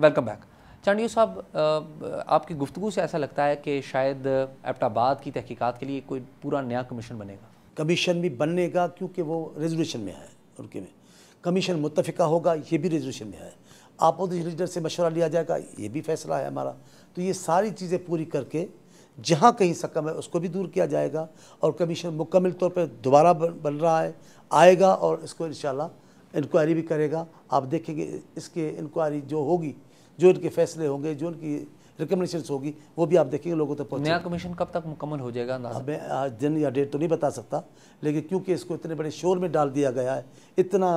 welcome back Chandio साहब आपकी गुफ्तु से ऐसा लगता है कि शायद एबटाबाद की तहकीकत के लिए कोई पूरा नया कमीशन बनेगा कमीशन भी बनेगा क्योंकि वो रेजोल्यूशन में है उनके में कमीशन मुतफ़ा होगा ये भी रेजोल्यूशन में है आपोजिशन लीडर से मशवरा लिया जाएगा ये भी फैसला है हमारा तो ये सारी चीज़ें पूरी करके जहाँ कहीं सकम है उसको भी दूर किया जाएगा और कमीशन मुकम्मल तौर पर दोबारा बन रहा है आएगा और इसको इन शाला इंक्वायरी भी करेगा आप देखेंगे इसके इंक्वायरी जो होगी जो उनके फैसले होंगे जो उनकी रिकमेंडेशन होगी वो भी आप देखेंगे लोगों तक पहुँच नया कमीशन कब तक मुकम्मल हो जाएगा मैं आज दिन या डेट तो नहीं बता सकता लेकिन क्योंकि इसको इतने बड़े शोर में डाल दिया गया है इतना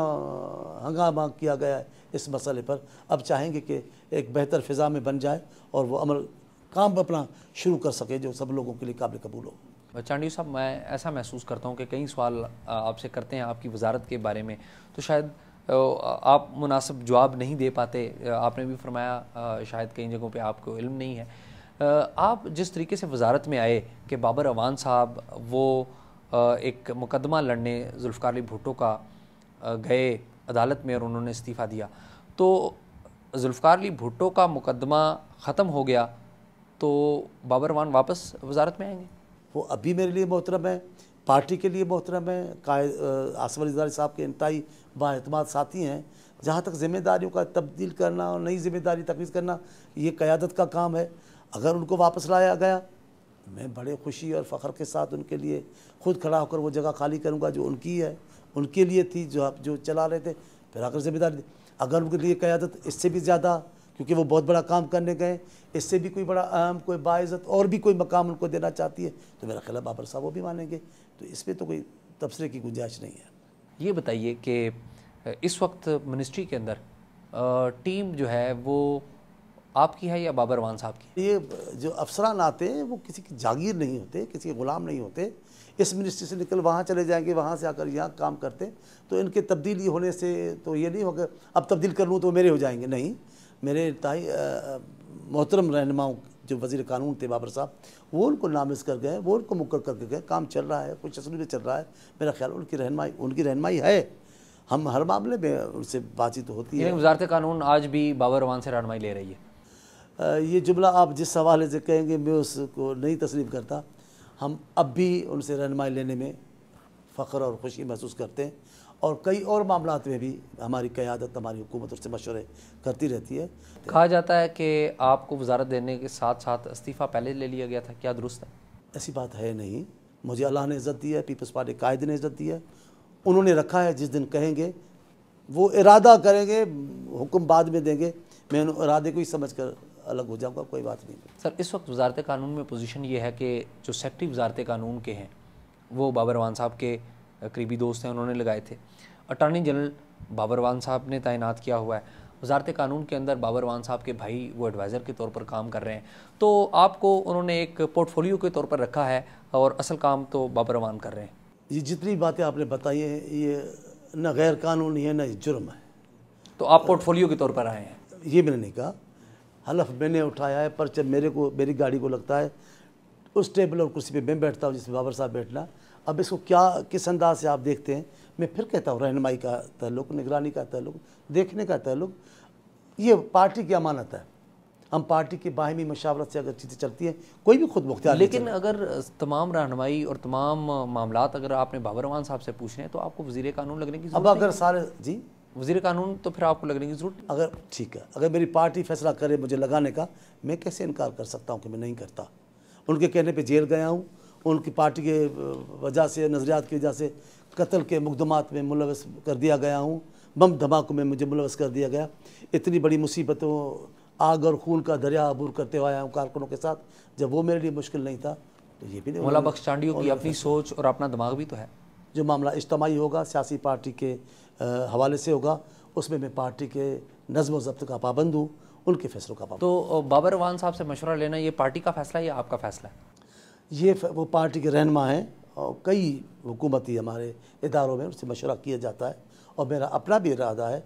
हंगामा किया गया है इस मसले पर अब चाहेंगे कि एक बेहतर फ़िज़ा में बन जाए और वो अमल काम अपना शुरू कर सके जो सब लोगों के लिए काबिल कबूल हो अच्छा, चांडी साहब मैं ऐसा महसूस करता हूँ कि कई सवाल आपसे करते हैं आपकी वजारत के बारे में तो शायद तो आप मुनासिब जवाब नहीं दे पाते आपने भी फरमाया शायद कई जगहों पे आपको इल्म नहीं है आप जिस तरीके से वजारत में आए कि बाबर अवान साहब वो एक मुकदमा लड़ने जुल्फ़ार अली भुट्टो का गए अदालत में और उन्होंने इस्तीफ़ा दिया तो जुल्फ़ार अली भुट्टो का मुकदमा ख़त्म हो गया तो बाबर अवान वापस वजारत में आएंगे वो अभी मेरे लिए मोहतरम है पार्टी के लिए मोहतरम है आसफ अली साहब के इंतई बातमाद साथी हैं जहाँ तक ज़िम्मेदारियों का तब्दील करना और नई ज़िम्मेदारी तकवीज़ करना ये क़्यादत का काम है अगर उनको वापस लाया गया मैं बड़े खुशी और फ़ख्र के साथ उनके लिए खुद खड़ा होकर वो जगह खाली करूँगा जो उनकी है उनके लिए थी जो आप जो चला रहे थे फिर आकर ज़िम्मेदारी अगर उनके लिए क़्यादत इससे भी ज़्यादा क्योंकि वो बहुत बड़ा काम करने गए इससे भी कोई बड़ा अहम कोई बाज़त और भी कोई मकाम उनको देना चाहती है तो मेरा ख्याल बाबर साहब वो भी मानेंगे तो इस पर तो कोई तबसरे की गुंजाइश नहीं है ये बताइए कि इस वक्त मिनिस्ट्री के अंदर टीम जो है वो आपकी है या बाबर वान साहब की ये जो अफसरान आते हैं वो किसी की जागीर नहीं होते किसी के ग़ुलाम नहीं होते इस मिनिस्ट्री से निकल वहाँ चले जाएंगे वहाँ से आकर यहाँ काम करते तो इनके तब्दीली होने से तो ये नहीं होगा अब तब्दील कर लूँ तो मेरे हो जाएंगे नहीं मेरे ताई मोहतरम रहनुमाओं जो वजीर कानून थे बाबर साहब वो उनको नामज कर गए वो उनको मुकर करके गए काम चल रहा है कुछ असली में चल रहा है मेरा ख्याल उनकी रहनमाई उनकी रहनमाई है हम हर मामले में उनसे बातचीत होती है वजारत कानून आज भी बाबर रवान से रहनमाई ले रही है आ, ये जुमला आप जिस हवाले से कहेंगे मैं उसको नहीं तस्लीम करता हम अब भी उनसे रहनमाई लेने में फ़ख्र और खुशी महसूस करते हैं और कई और मामला में भी हमारी क्यादत हमारी हुकूमत उससे मशवरे करती रहती है कहा जाता है कि आपको वजारत देने के साथ साथ इस्तीफ़ा पहले ले लिया गया था क्या दुरुस्त है ऐसी बात है नहीं मुझे अल्लाह ने इज़्ज़त दी है पीपल्स पार्टी कायद ने इज़्ज़त दी है उन्होंने रखा है जिस दिन कहेंगे वो इरादा करेंगे हुक्म बाद में देंगे मैं इरादे को ही समझ कर अलग हो जाऊँगा कोई बात नहीं सर इस वक्त वजारत कानून में पोजीशन ये है कि जो सेक्रेटरी वजारत कानून के हैं वो बाबरवान साहब के करीबी दोस्त हैं उन्होंने लगाए थे अटॉर्नी जनरल बाबरवान साहब ने तैनात किया हुआ है वजारत कानून के अंदर बाबरवान साहब के भाई वो एडवाइज़र के तौर पर काम कर रहे हैं तो आपको उन्होंने एक पोर्टफोलियो के तौर पर रखा है और असल काम तो बाबरवान कर रहे हैं ये जितनी बातें आपने बताई हैं ये न गैर कानूनी है न जुर्म है तो आप पोर्टफोलियो के तौर पर आए हैं ये मैंने नहीं कहा हलफ मैंने उठाया है पर जब मेरे को मेरी गाड़ी को लगता है उस टेबल और कुर्सी पे मैं बैठता हूँ जिसमें बाबर साहब बैठना अब इसको क्या किस अंदाज से आप देखते हैं मैं फिर कहता हूँ रहनमाई का तल्लुक निगरानी का तल्लुक देखने का तल्लुक ये पार्टी की अमानत है हम पार्टी की बाहमी मशावरत से अगर चीज़ें चलती हैं कोई भी खुद मुख्तार लेकिन अगर तमाम रहनमाई और तमाम मामला अगर आपने बाबर रमान साहब से पूछे तो आपको वजीर कानून लगने की अब अगर सारे जी वजीर कानून तो फिर आपको लगने की जरूरत अगर ठीक है अगर मेरी पार्टी फैसला करे मुझे लगाने का मैं कैसे इनकार कर सकता हूँ कि मैं नहीं करता उनके कहने पे जेल गया हूँ उनकी पार्टी के वजह से नज़रियात की वजह से कत्ल के मुकदमात में मुलवस कर दिया गया हूँ बम धमाकों में मुझे मुलवस कर दिया गया इतनी बड़ी मुसीबतों आग और खून का दरिया अबूर करते हुए आया हूँ कारकुनों के साथ जब वो मेरे लिए मुश्किल नहीं था तो ये भी नहीं मौला बख्श चांडियो की अपनी सोच और अपना दिमाग भी तो है जो मामला इज्तमाही होगा सियासी पार्टी के हवाले से होगा उसमें मैं पार्टी के नज़म ज़ब्त का पाबंद हूँ उनके फैसलों का पाबंद तो बाबर रवान साहब से मशवरा लेना ये पार्टी का फैसला है या आपका फैसला है ये वो पार्टी के रहनमा हैं और कई हुकूमती हमारे इदारों में उनसे मशवरा किया जाता है और मेरा अपना भी इरादा है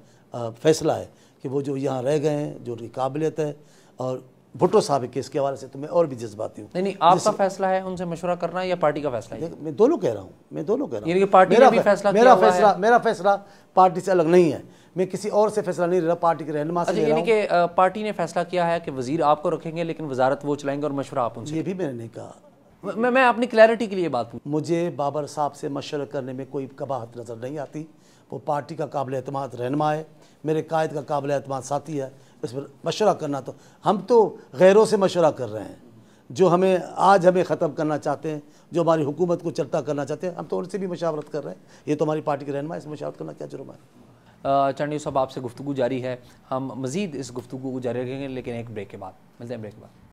फैसला है कि वो जो यहाँ रह गए हैं जो उनकी काबिलियत है और भुट्टो साहब के केस के हवाले से तो मैं और भी जज्बाती हूँ नहीं नहीं आपका फैसला है उनसे मशवरा करना या पार्टी का फैसला है मैं दोनों कह रहा हूँ मैं दोनों कह रहा हूँ पार्टी का फैसला मेरा फैसला मेरा फैसला पार्टी से अलग नहीं है मैं किसी और से फैसला नहीं ले रहा पार्टी के रहनमा से अच्छा, यानी कि पार्टी ने फैसला किया है कि वजीर आपको रखेंगे लेकिन वजारत वो चलाएंगे और मशवरा आप उनसे ये भी मैंने नहीं कहा मैं मैं अपनी क्लैरिटी के लिए बात मुझे बाबर साहब से मशवरा करने में कोई कबाहत नज़र नहीं आती वो पार्टी का काबिल अहतम रहनमा है मेरे कायद का काबिल अहतम साथी है इस पर मशवरा करना तो हम तो गैरों से मशवरा कर रहे हैं जो हमें आज हमें ख़त्म करना चाहते हैं जो हमारी हुकूमत को चलता करना चाहते हैं हम तो उनसे भी मशावरत कर रहे हैं ये तो हमारी पार्टी के रहनमा इसमें मशावरत करना क्या जुर्म है चंडी साहब आपसे गुफ्तु जारी है हम मज़ीद इस गुफ्तु को जारी रखेंगे लेकिन एक ब्रेक के बाद मिलते हैं ब्रेक के बाद